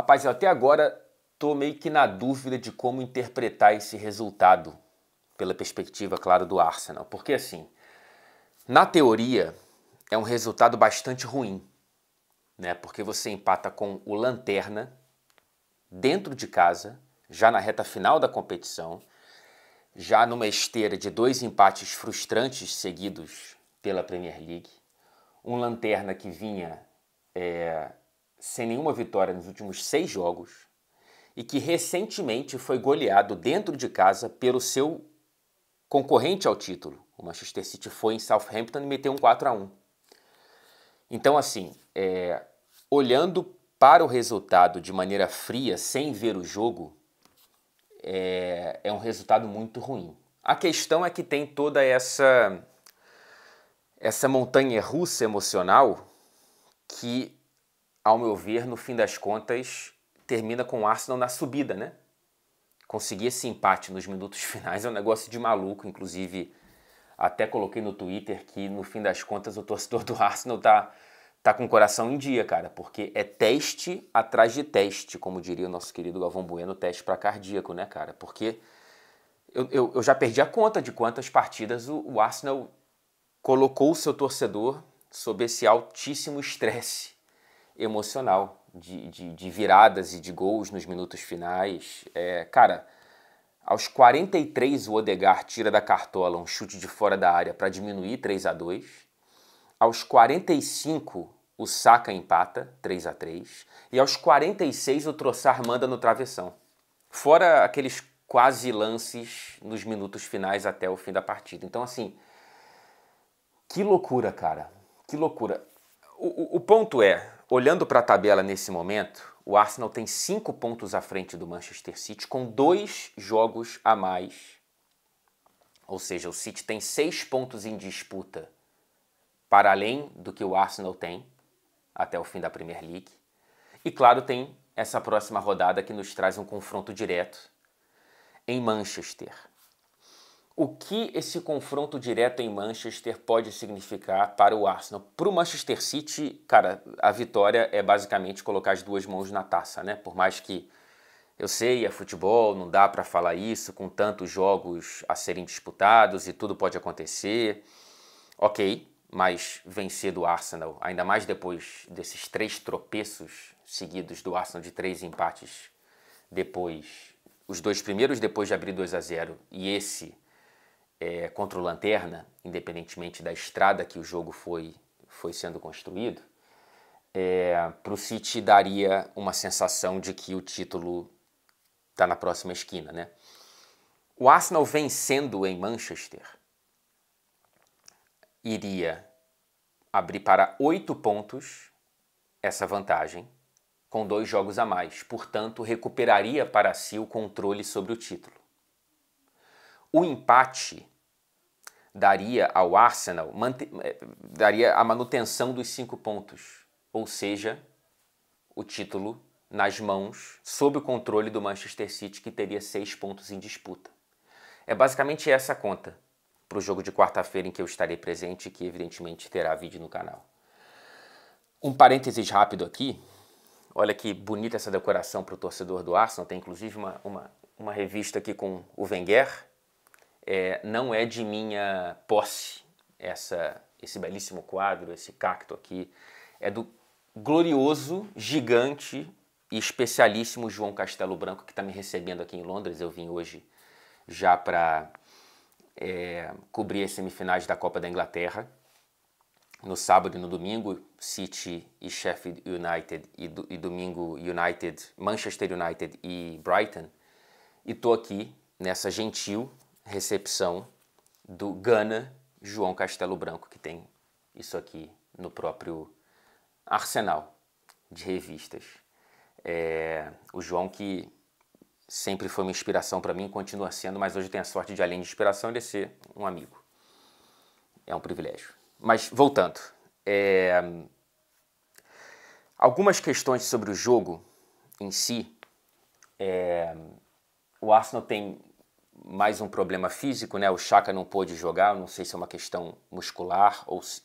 Rapaz, eu até agora estou meio que na dúvida de como interpretar esse resultado, pela perspectiva, claro, do Arsenal. Porque assim, na teoria, é um resultado bastante ruim, né? Porque você empata com o Lanterna dentro de casa, já na reta final da competição, já numa esteira de dois empates frustrantes seguidos pela Premier League, um Lanterna que vinha é, sem nenhuma vitória nos últimos seis jogos e que recentemente foi goleado dentro de casa pelo seu concorrente ao título. O Manchester City foi em Southampton e meteu um 4 a 1 Então, assim, é, olhando para o resultado de maneira fria, sem ver o jogo, é, é um resultado muito ruim. A questão é que tem toda essa essa montanha russa emocional que ao meu ver, no fim das contas, termina com o Arsenal na subida, né? Conseguir esse empate nos minutos finais é um negócio de maluco, inclusive até coloquei no Twitter que no fim das contas o torcedor do Arsenal tá tá com o coração em dia, cara, porque é teste atrás de teste, como diria o nosso querido Galvão Bueno, teste para cardíaco, né, cara? Porque eu, eu, eu, já perdi a conta de quantas partidas o, o Arsenal colocou o seu torcedor sob esse altíssimo estresse emocional, de, de, de viradas e de gols nos minutos finais. É, cara, aos 43 o Odegar tira da cartola um chute de fora da área para diminuir 3 a 2 Aos 45 o Saka empata 3 a 3 E aos 46 o Troçar manda no travessão. Fora aqueles quase lances nos minutos finais até o fim da partida. Então, assim, que loucura, cara. Que loucura. O, o, o ponto é, Olhando para a tabela nesse momento, o Arsenal tem cinco pontos à frente do Manchester City, com dois jogos a mais. Ou seja, o City tem seis pontos em disputa para além do que o Arsenal tem até o fim da Premier League. E claro, tem essa próxima rodada que nos traz um confronto direto em Manchester o que esse confronto direto em Manchester pode significar para o Arsenal? Para o Manchester City, cara, a vitória é basicamente colocar as duas mãos na taça, né? Por mais que eu sei, é futebol, não dá para falar isso com tantos jogos a serem disputados e tudo pode acontecer. Ok, mas vencer do Arsenal, ainda mais depois desses três tropeços seguidos do Arsenal de três empates depois, os dois primeiros depois de abrir 2 a 0 e esse é, contra o Lanterna, independentemente da estrada que o jogo foi, foi sendo construído, é, para o City daria uma sensação de que o título está na próxima esquina. Né? O Arsenal vencendo em Manchester iria abrir para oito pontos essa vantagem, com dois jogos a mais, portanto, recuperaria para si o controle sobre o título. O empate daria ao Arsenal eh, daria a manutenção dos cinco pontos, ou seja, o título nas mãos, sob o controle do Manchester City, que teria seis pontos em disputa. É basicamente essa a conta para o jogo de quarta-feira em que eu estarei presente e que evidentemente terá vídeo no canal. Um parênteses rápido aqui. Olha que bonita essa decoração para o torcedor do Arsenal. Tem inclusive uma, uma, uma revista aqui com o Wenger é, não é de minha posse essa, esse belíssimo quadro, esse cacto aqui. É do glorioso, gigante e especialíssimo João Castelo Branco, que está me recebendo aqui em Londres. Eu vim hoje já para é, cobrir as semifinais da Copa da Inglaterra. No sábado e no domingo, City e Sheffield United, e, do, e domingo United, Manchester United e Brighton. E estou aqui nessa gentil recepção do Gana João Castelo Branco, que tem isso aqui no próprio arsenal de revistas. É, o João que sempre foi uma inspiração para mim, continua sendo, mas hoje tenho a sorte de, além de inspiração, ele é ser um amigo. É um privilégio. Mas voltando, é, algumas questões sobre o jogo em si. É, o Arsenal tem mais um problema físico, né? O Chaka não pôde jogar, não sei se é uma questão muscular ou se,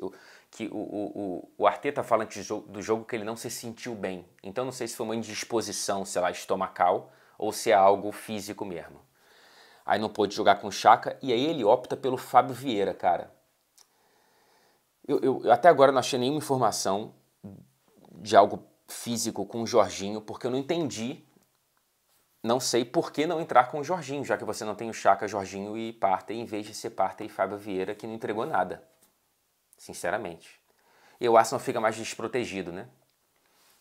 que o, o, o Arteta fala antes do jogo que ele não se sentiu bem. Então não sei se foi uma indisposição, sei lá, estomacal ou se é algo físico mesmo. Aí não pôde jogar com o Chaka e aí ele opta pelo Fábio Vieira, cara. Eu, eu, eu até agora não achei nenhuma informação de algo físico com o Jorginho, porque eu não entendi não sei por que não entrar com o Jorginho, já que você não tem o Chaka, Jorginho e Partey, em vez de ser Partey e Fábio Vieira, que não entregou nada. Sinceramente. E o Arsenal fica mais desprotegido, né?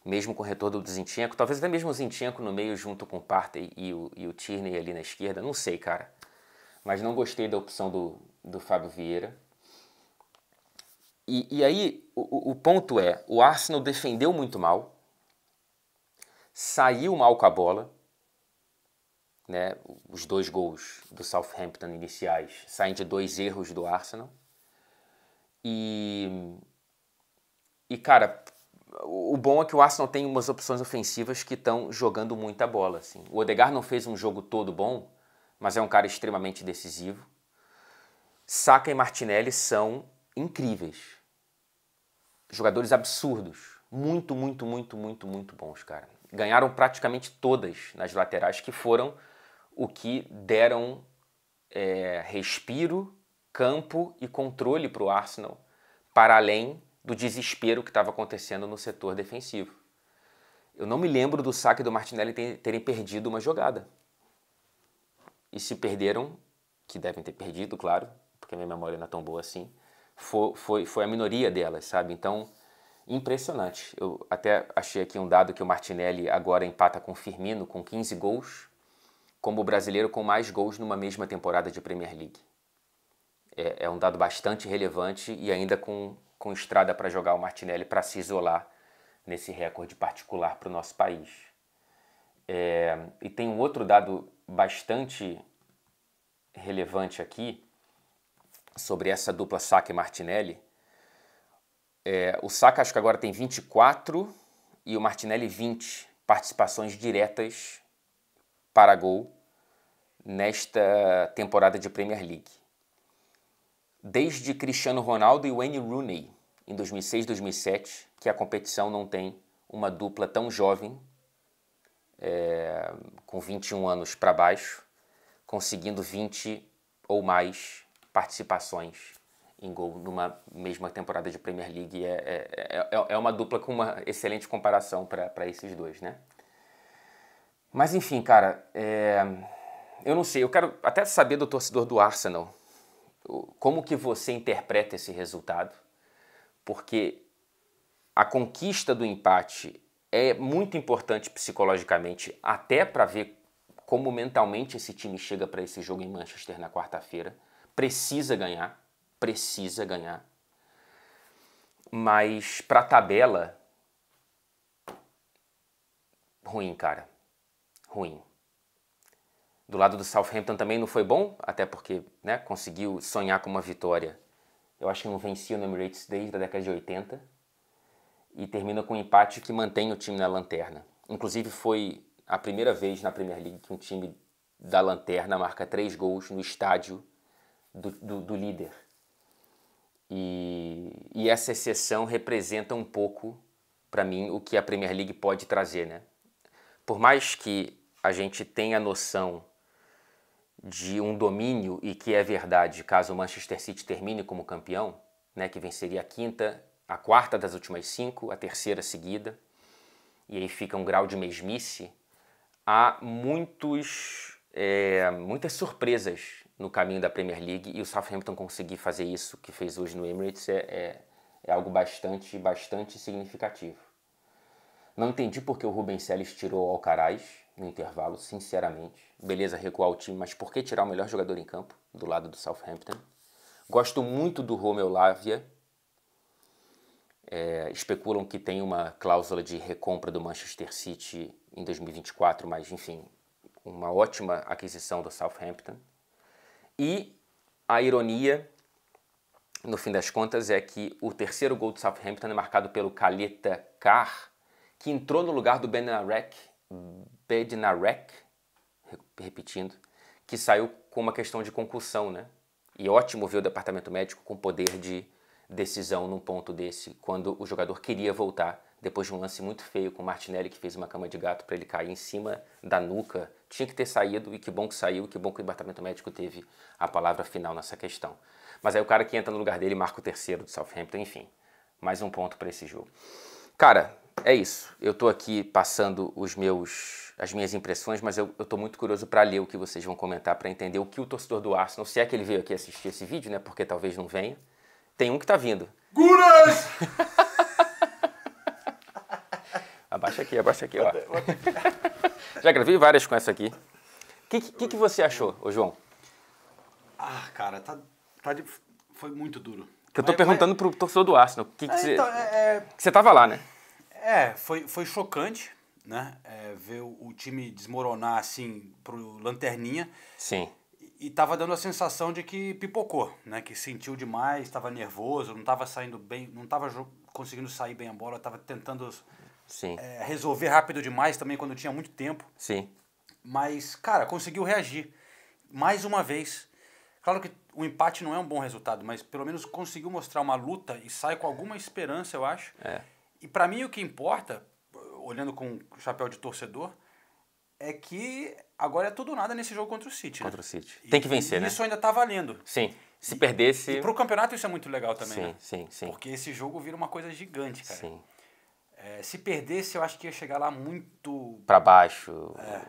Mesmo com o retorno do Zinchenko, talvez até mesmo o Zinchenko no meio junto com o Partey e o, e o Tierney ali na esquerda, não sei, cara. Mas não gostei da opção do, do Fábio Vieira. E, e aí, o, o ponto é, o Arsenal defendeu muito mal, saiu mal com a bola, né, os dois gols do Southampton iniciais saem de dois erros do Arsenal. E, e cara, o bom é que o Arsenal tem umas opções ofensivas que estão jogando muita bola. Assim. O Odegar não fez um jogo todo bom, mas é um cara extremamente decisivo. Saka e Martinelli são incríveis. Jogadores absurdos. Muito, muito, muito, muito, muito bons, cara. Ganharam praticamente todas nas laterais que foram o que deram é, respiro, campo e controle para o Arsenal, para além do desespero que estava acontecendo no setor defensivo. Eu não me lembro do saque do Martinelli terem perdido uma jogada. E se perderam, que devem ter perdido, claro, porque minha memória não é tão boa assim, foi, foi, foi a minoria delas, sabe? Então, impressionante. Eu até achei aqui um dado que o Martinelli agora empata com o Firmino com 15 gols como o brasileiro com mais gols numa mesma temporada de Premier League. É, é um dado bastante relevante e ainda com, com estrada para jogar o Martinelli para se isolar nesse recorde particular para o nosso país. É, e tem um outro dado bastante relevante aqui sobre essa dupla Saka e Martinelli. É, o Saka acho que agora tem 24 e o Martinelli 20 participações diretas para gol nesta temporada de Premier League. Desde Cristiano Ronaldo e Wayne Rooney em 2006 2007, que a competição não tem uma dupla tão jovem, é, com 21 anos para baixo, conseguindo 20 ou mais participações em gol numa mesma temporada de Premier League. É, é, é, é uma dupla com uma excelente comparação para esses dois, né? Mas enfim, cara, é... eu não sei, eu quero até saber do torcedor do Arsenal como que você interpreta esse resultado, porque a conquista do empate é muito importante psicologicamente, até para ver como mentalmente esse time chega para esse jogo em Manchester na quarta-feira. Precisa ganhar, precisa ganhar. Mas para a tabela, ruim, cara ruim. Do lado do Southampton também não foi bom, até porque né, conseguiu sonhar com uma vitória. Eu acho que não vencia no Emirates desde a década de 80. E termina com um empate que mantém o time na lanterna. Inclusive foi a primeira vez na Premier League que um time da lanterna marca três gols no estádio do, do, do líder. E, e, essa exceção representa um pouco, para mim, o que a Premier League pode trazer. Né? Por mais que a gente tem a noção de um domínio e que é verdade caso o Manchester City termine como campeão, né, que venceria a quinta, a quarta das últimas cinco, a terceira seguida, e aí fica um grau de mesmice, há muitos, é, muitas surpresas no caminho da Premier League e o Southampton conseguir fazer isso que fez hoje no Emirates é, é, é algo bastante, bastante significativo. Não entendi porque o Rubens Seles tirou o Alcaraz, no intervalo, sinceramente. Beleza, recuar o time, mas por que tirar o melhor jogador em campo do lado do Southampton? Gosto muito do Romeo Lavia É, especulam que tem uma cláusula de recompra do Manchester City em 2024, mas enfim, uma ótima aquisição do Southampton. E a ironia, no fim das contas, é que o terceiro gol do Southampton é marcado pelo Caleta Carr, que entrou no lugar do Ben Arek Bednarek, repetindo, que saiu com uma questão de concussão, né? E ótimo ver o departamento médico com poder de decisão num ponto desse, quando o jogador queria voltar depois de um lance muito feio com o Martinelli que fez uma cama de gato para ele cair em cima da nuca. Tinha que ter saído e que bom que saiu, que bom que o departamento médico teve a palavra final nessa questão. Mas aí o cara que entra no lugar dele marca o terceiro do Southampton, enfim. Mais um ponto para esse jogo. Cara, é isso. Eu estou aqui passando os meus, as minhas impressões, mas eu estou muito curioso para ler o que vocês vão comentar, para entender o que o torcedor do Arsenal, se é que ele veio aqui assistir esse vídeo, né? Porque talvez não venha. Tem um que está vindo. Guras! abaixa aqui, abaixa aqui, ó. Já gravei várias com essa aqui. O que, que, que, você achou, ô João? Ah, cara, tá, tá de... foi muito duro. Que eu estou perguntando mas... pro torcedor do Arsenal. Que, que é, você... Então, é... é você tava lá, né? É, foi, foi chocante, né? É, ver o, time desmoronar assim pro lanterninha. Sim. E, tava dando a sensação de que pipocou, né? Que sentiu demais, estava nervoso, não estava saindo bem, não estava conseguindo sair bem a bola, estava tentando é, resolver rápido demais também quando tinha muito tempo. Sim. Mas, cara, conseguiu reagir. Mais uma vez. Claro que o empate não é um bom resultado, mas pelo menos conseguiu mostrar uma luta e sai com alguma esperança, eu acho. É e para mim o que importa, olhando com o chapéu de torcedor, é que agora é tudo ou nada nesse jogo contra o City. Né? Contra né? o City. Tem que vencer, e, né? Isso ainda tá valendo. Sim. Se perdesse. E, e pro campeonato isso é muito legal também, sim, né? Sim, sim. Porque esse jogo vira uma coisa gigante, cara. Sim. É, se perdesse, eu acho que ia chegar lá muito. para baixo. É.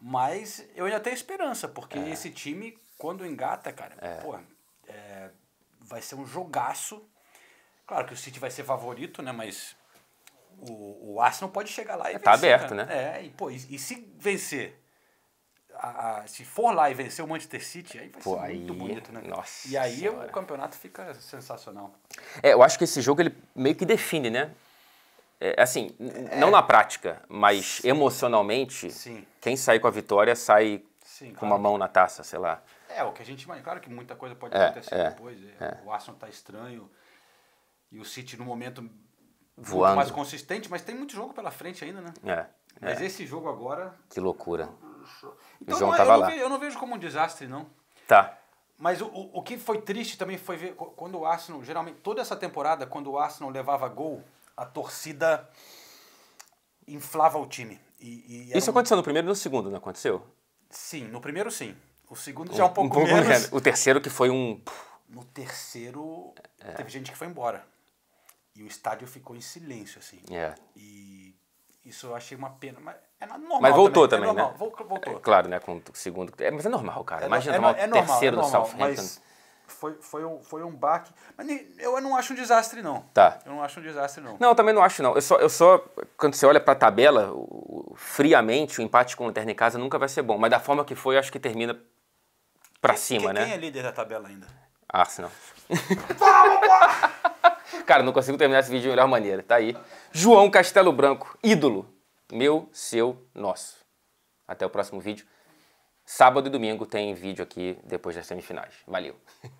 Mas eu ainda tenho esperança, porque é. esse time, quando engata, cara, é. pô, é, vai ser um jogaço. Claro que o City vai ser favorito, né? Mas o, o Arsenal pode chegar lá e é, tá vencer. aberto, né? né? É, e, pô, e, e se vencer, a, a, se for lá e vencer o Manchester City, aí vai pô, ser aí, muito bonito, né? Nossa e aí senhora. o campeonato fica sensacional. É, eu acho que esse jogo ele meio que define, né? É, assim, é. não na prática, mas Sim. emocionalmente, Sim. quem sai com a vitória sai Sim, com claro. uma mão na taça, sei lá. É, o que a gente imagina. Claro que muita coisa pode é, acontecer é, depois. É, o Arsenal tá estranho. E o City no momento voando mais consistente, mas tem muito jogo pela frente ainda, né? É. Mas é. esse jogo agora. Que loucura. Então, o João tava eu, lá. Não vejo, eu não vejo como um desastre, não. Tá. Mas o, o que foi triste também foi ver quando o Arsenal, geralmente, toda essa temporada, quando o Arsenal levava gol, a torcida inflava o time. E, e Isso um... aconteceu no primeiro e no segundo, não aconteceu? Sim, no primeiro sim. O segundo já é um pouco, um menos. menos. O terceiro que foi um... No terceiro, é. teve gente que foi embora. E o estádio ficou em silêncio, assim. Yeah. É. E isso eu achei uma pena, mas é normal. Mas voltou é também, também é né? normal, né? Voltou. É, claro, né? Com o segundo. É, mas é normal, cara. É, Imagina é, normal, é, normal, terceiro é normal, do Southampton. Foi, foi, um, foi um baque. Mas eu não acho um desastre, não. Tá. Eu não acho um desastre, não. Não, eu também não acho, não. Eu só, eu só quando você olha para a tabela, friamente, o empate com o Lanterna em casa nunca vai ser bom. Mas da forma que foi, eu acho que termina para cima, quem, né? Quem é líder da tabela ainda? Arsenal. Vamos, Cara, não consigo terminar esse vídeo de melhor maneira, tá aí. João Castelo Branco, ídolo. Meu, seu, nosso. Até o próximo vídeo. Sábado e domingo tem vídeo aqui depois das semifinais. Valeu!